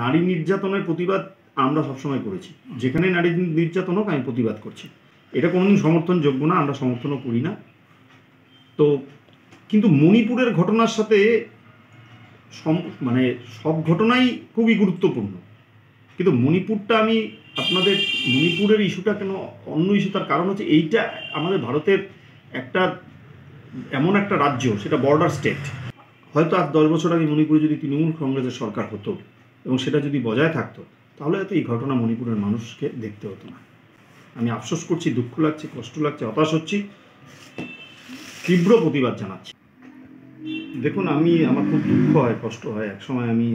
নারী নির্যাতনের প্রতিবাদ আমরা সবসময় করেছি যেখানে নারী নির্যাতন হোক আমি প্রতিবাদ করছি এটা কোনোদিন সমর্থনযোগ্য না আমরা সমর্থনও করি না তো কিন্তু মণিপুরের ঘটনার সাথে মানে সব ঘটনাই খুবই গুরুত্বপূর্ণ কিন্তু মণিপুরটা আমি আপনাদের মণিপুরের ইস্যুটা কেন অন্য ইস্যু তার কারণ হচ্ছে এইটা আমাদের ভারতের একটা এমন একটা রাজ্য সেটা বর্ডার স্টেট হয়তো আর দশ বছর আগে মণিপুরে যদি তৃণমূল কংগ্রেসের সরকার হতো এবং সেটা যদি বজায় থাকতো তাহলে হয়তো এই ঘটনা মণিপুরের মানুষকে দেখতে হতো না আমি আফসোস করছি দুঃখ লাগছে কষ্ট লাগছে হতাশ হচ্ছি তীব্র প্রতিবাদ জানাচ্ছি দেখুন আমি আমার খুব দুঃখ হয় কষ্ট হয় একসময় আমি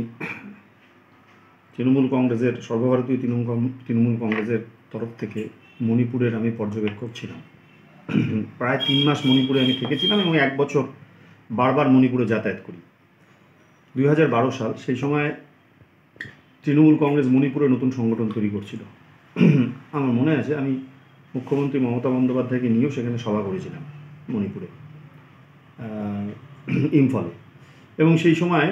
তৃণমূল কংগ্রেসের সর্বভারতীয় তৃণমূল তৃণমূল কংগ্রেসের তরফ থেকে মণিপুরের আমি পর্যবেক্ষক ছিলাম প্রায় তিন মাস মণিপুরে আমি থেকেছিলাম এবং এক বছর বারবার মণিপুরে যাতায়াত করি দুই সাল সেই সময় তৃণমূল কংগ্রেস মণিপুরে নতুন সংগঠন তৈরি করছিল আমার মনে আছে আমি মুখ্যমন্ত্রী মমতা বন্দ্যোপাধ্যায়কে নিয়েও সেখানে সভা করেছিলাম মণিপুরে ইম্ফলে এবং সেই সময়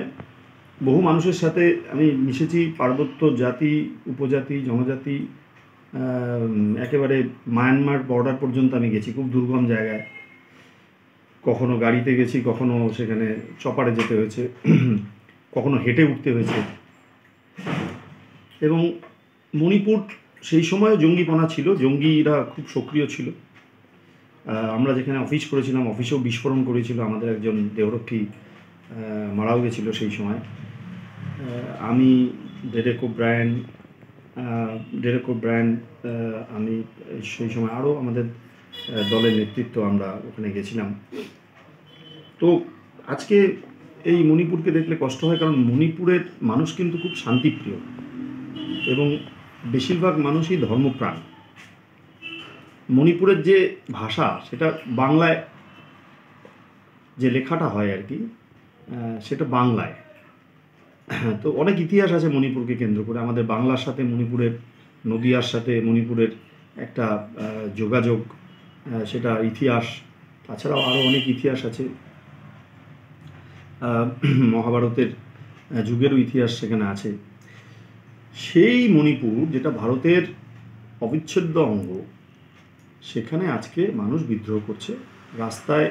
বহু মানুষের সাথে আমি মিশেছি পার্বত্য জাতি উপজাতি জনজাতি একেবারে মায়ানমার বর্ডার পর্যন্ত আমি গেছি খুব দুর্গম জায়গায় কখনো গাড়িতে গেছি কখনো সেখানে চপারে যেতে হয়েছে কখনো হেঁটে উঠতে হয়েছে এবং মণিপুর সেই সময় জঙ্গিপনা ছিল জঙ্গিরা খুব সক্রিয় ছিল আমরা যেখানে অফিস করেছিলাম অফিসেও বিস্ফোরণ করেছিল আমাদের একজন দেহরক্ষী মারাও গেছিল সেই সময় আমি ডেরেক ব্র্যান্ড ডেরেক ব্র্যান্ড আমি সেই সময় আরও আমাদের দলের নেতৃত্ব আমরা ওখানে গেছিলাম তো আজকে এই মণিপুরকে দেখলে কষ্ট হয় কারণ মণিপুরের মানুষ কিন্তু খুব শান্তিপ্রিয় এবং বেশিরভাগ মানুষই ধর্মপ্রাণ মণিপুরের যে ভাষা সেটা বাংলায় যে লেখাটা হয় আর কি সেটা বাংলায় তো অনেক ইতিহাস আছে মণিপুরকে কেন্দ্র করে আমাদের বাংলার সাথে মণিপুরের নদিয়ার সাথে মণিপুরের একটা যোগাযোগ সেটা ইতিহাস তাছাড়াও আরও অনেক ইতিহাস আছে মহাভারতের যুগেরও ইতিহাস সেখানে আছে সেই মণিপুর যেটা ভারতের অবিচ্ছেদ্য অঙ্গ সেখানে আজকে মানুষ বিদ্রোহ করছে রাস্তায়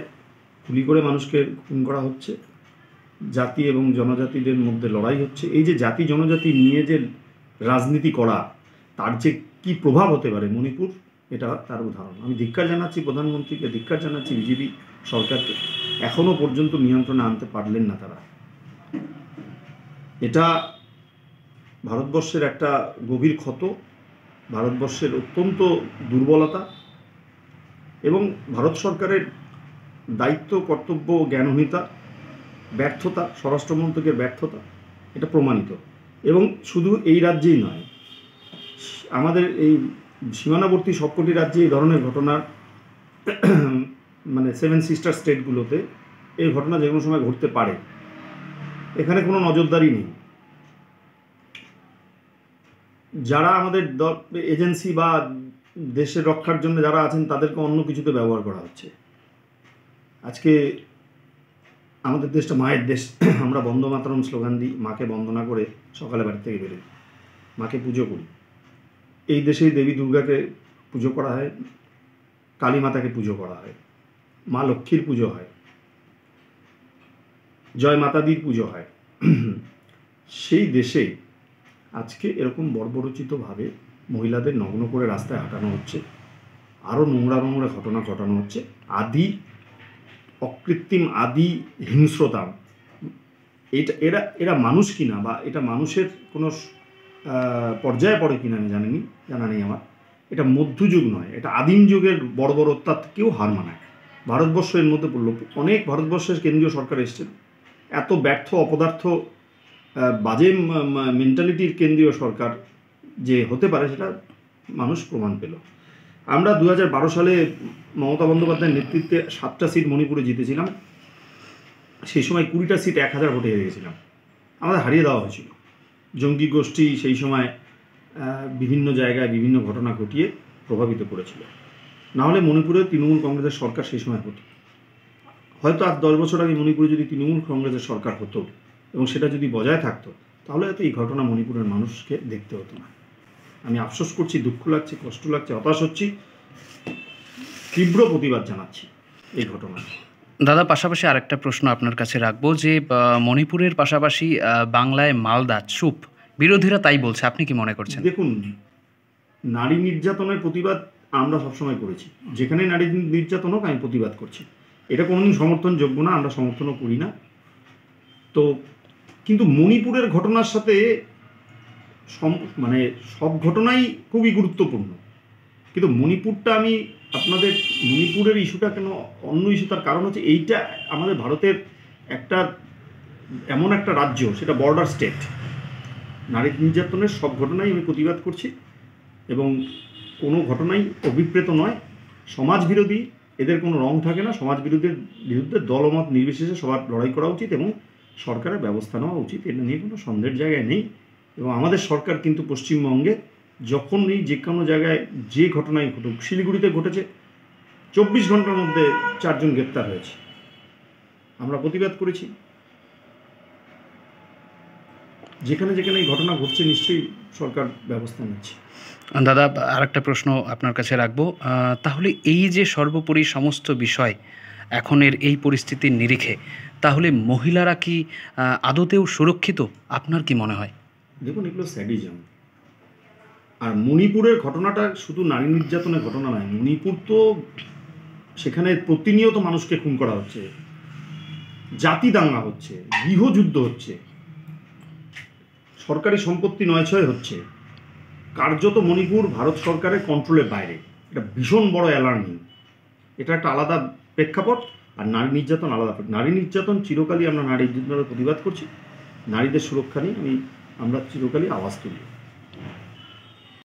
গুলি করে মানুষকে খুন করা হচ্ছে জাতি এবং জনজাতিদের মধ্যে লড়াই হচ্ছে এই যে জাতি জনজাতি নিয়ে যে রাজনীতি করা তার যে কী প্রভাব হতে পারে মণিপুর এটা তার উদাহরণ আমি ধিক্ষার জানাচ্ছি প্রধানমন্ত্রীকে ধিক্ষার জানাচ্ছি বিজেপি সরকারকে এখনও পর্যন্ত নিয়ন্ত্রণে আনতে পারলেন না তারা এটা ভারতবর্ষের একটা গভীর ক্ষত ভারতবর্ষের অত্যন্ত দুর্বলতা এবং ভারত সরকারের দায়িত্ব কর্তব্য জ্ঞানহীনতা ব্যর্থতা স্বরাষ্ট্রমন্ত্রকের ব্যর্থতা এটা প্রমাণিত এবং শুধু এই রাজ্যেই নয় আমাদের এই সীমানাবর্তী সবকটি রাজ্যে এই ধরনের ঘটনার মানে সেভেন সিস্টার স্টেটগুলোতে এই ঘটনা যে কোনো সময় ঘটতে পারে এখানে কোনো নজরদারি নেই যারা আমাদের এজেন্সি বা দেশের রক্ষার জন্য যারা আছেন তাদেরকে অন্য কিছুতে ব্যবহার করা হচ্ছে আজকে আমাদের দেশটা মায়ের দেশ আমরা বন্ধ মাতরম স্লোগান দিই মাকে বন্দনা করে সকালে বাড়ি থেকে বেরোই মাকে পুজো করি এই দেশেই দেবী দুর্গাকে পুজো করা হয় কালী মাতাকে পুজো করা হয় মা লক্ষ্মীর পুজো হয় জয় মাতাদির পুজো হয় সেই দেশে আজকে এরকম বর্বরচিতভাবে মহিলাদের নগ্ন করে রাস্তায় হাঁটানো হচ্ছে আরও নোংরা নোংরা ঘটনা ঘটানো হচ্ছে আদি অকৃত্রিম আদি হিংস্রতা এটা এরা এরা মানুষ কিনা বা এটা মানুষের কোনো পর্যায়ে পড়ে কিনা আমি জানিনি জানা নেই আমার এটা মধ্যযুগ নয় এটা আদিম যুগের বড় বড় কেউ হার মানায় ভারতবর্ষ এর মধ্যে পড়লো অনেক ভারতবর্ষের কেন্দ্রীয় সরকার এসছেন এত ব্যর্থ অপদার্থ বাজে মেন্টালিটির কেন্দ্রীয় সরকার যে হতে পারে সেটা মানুষ প্রমাণ পেল আমরা দু সালে মমতা বন্দ্যোপাধ্যায়ের নেতৃত্বে সাতটা সিট মণিপুরে জিতেছিলাম সেই সময় কুড়িটা সিট এক হাজার ভোটে হেরে গেছিলাম আমাদের হারিয়ে দেওয়া হয়েছিল জঙ্গি গোষ্ঠী সেই সময় বিভিন্ন জায়গায় বিভিন্ন ঘটনা ঘটিয়ে প্রভাবিত করেছিল নাহলে মণিপুরে তৃণমূল কংগ্রেসের সরকার সেই সময় হতো হয়তো আর দশ বছর আগে মণিপুরে যদি তৃণমূল কংগ্রেসের সরকার হতো এবং সেটা যদি বজায় থাকতো তাহলে হয়তো এই ঘটনা মণিপুরের মানুষকে দেখতে হতো না আমি আফসোস করছি দুঃখ লাগছে কষ্ট লাগছে হতাশ হচ্ছি তীব্র প্রতিবাদ জানাচ্ছি এই ঘটনা দাদা পাশাপাশি আরেকটা প্রশ্ন আপনার কাছে রাখবো যে মণিপুরের পাশাপাশি বাংলায় মালদা চুপ বিরোধীরা তাই বলছে আপনি কি মনে করছেন দেখুন নারী নির্যাতনের প্রতিবাদ আমরা সবসময় করেছি যেখানে নারী নির্যাতন হোক আমি প্রতিবাদ করছি এটা কোনোদিন সমর্থনযোগ্য না আমরা সমর্থনও করি না তো কিন্তু মণিপুরের ঘটনার সাথে মানে সব ঘটনাই খুবই গুরুত্বপূর্ণ কিন্তু মণিপুরটা আমি আপনাদের মণিপুরের ইস্যুটা কেন অন্য ইস্যু তার কারণ হচ্ছে এইটা আমাদের ভারতের একটা এমন একটা রাজ্য সেটা বর্ডার স্টেট নারী নির্যাতনের সব ঘটনাই আমি প্রতিবাদ করছি এবং কোনো ঘটনাই অভিপ্রেত নয় সমাজ বিরোধী এদের কোনো রং থাকে না সমাজ বিরোধীর বিরুদ্ধে দলমত নির্বিশেষে সবার লড়াই করা উচিত এবং সরকারের ব্যবস্থা নেওয়া উচিত এটা নিয়ে কোনো সন্দেহের জায়গায় নেই এবং আমাদের সরকার কিন্তু পশ্চিমবঙ্গে যখন এই যে কোনো জায়গায় যে ঘটনাই ঘটুক শিলিগুড়িতে ঘটেছে চব্বিশ ঘন্টার মধ্যে চারজন গ্রেপ্তার হয়েছে আমরা প্রতিবাদ করেছি যেখানে যেখানে এই ঘটনা ঘটছে নিশ্চয়ই সরকার ব্যবস্থা নিচ্ছে দাদা আর একটা প্রশ্ন আপনার কাছে রাখবো তাহলে এই যে সর্বোপরি সমস্ত বিষয় এখনের এই পরিস্থিতির নিরিখে তাহলে মহিলারা কি আদতেও সুরক্ষিত আপনার কি মনে হয় দেখুন এগুলো স্যাডিজম আর মণিপুরের ঘটনাটা শুধু নারী নির্যাতনের ঘটনা নয় মণিপুর তো সেখানে প্রতিনিয়ত মানুষকে খুন করা হচ্ছে জাতি দাঙ্গা হচ্ছে গৃহযুদ্ধ হচ্ছে সরকারি সম্পত্তি নয় ছয় হচ্ছে কার্যত মণিপুর ভারত সরকারের কন্ট্রোলের বাইরে এটা ভীষণ বড় অ্যালার্মিং এটা একটা আলাদা প্রেক্ষাপট আর নারী নির্যাতন আলাদা নারী নির্যাতন চিরকালই আমরা নারী প্রতিবাদ করছি নারীদের সুরক্ষা নিয়ে আমি আমরা চিরকালই আওয়াজ তুলি